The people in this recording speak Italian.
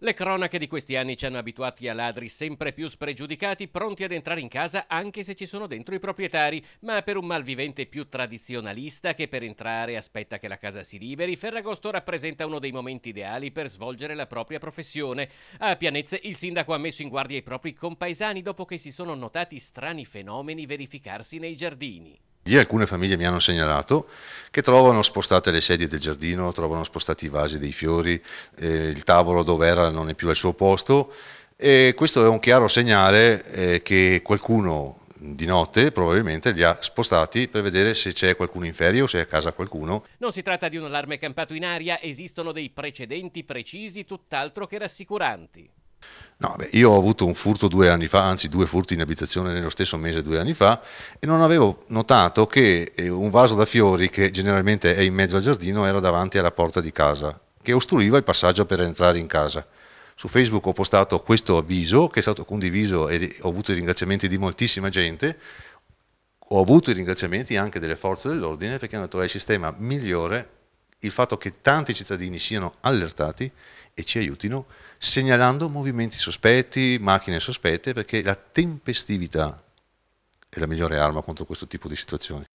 Le cronache di questi anni ci hanno abituati a ladri sempre più spregiudicati, pronti ad entrare in casa anche se ci sono dentro i proprietari, ma per un malvivente più tradizionalista che per entrare aspetta che la casa si liberi, Ferragosto rappresenta uno dei momenti ideali per svolgere la propria professione. A Pianezze il sindaco ha messo in guardia i propri compaesani dopo che si sono notati strani fenomeni verificarsi nei giardini di alcune famiglie mi hanno segnalato che trovano spostate le sedie del giardino, trovano spostati i vasi dei fiori, eh, il tavolo dove era non è più al suo posto e questo è un chiaro segnale eh, che qualcuno di notte probabilmente li ha spostati per vedere se c'è qualcuno in ferie o se è a casa qualcuno. Non si tratta di un allarme campato in aria, esistono dei precedenti precisi tutt'altro che rassicuranti. No, beh, io ho avuto un furto due anni fa, anzi due furti in abitazione nello stesso mese due anni fa e non avevo notato che eh, un vaso da fiori che generalmente è in mezzo al giardino era davanti alla porta di casa, che ostruiva il passaggio per entrare in casa. Su Facebook ho postato questo avviso che è stato condiviso e ho avuto i ringraziamenti di moltissima gente, ho avuto i ringraziamenti anche delle forze dell'ordine perché hanno trovato eh, il sistema migliore il fatto che tanti cittadini siano allertati e ci aiutino segnalando movimenti sospetti, macchine sospette, perché la tempestività è la migliore arma contro questo tipo di situazioni.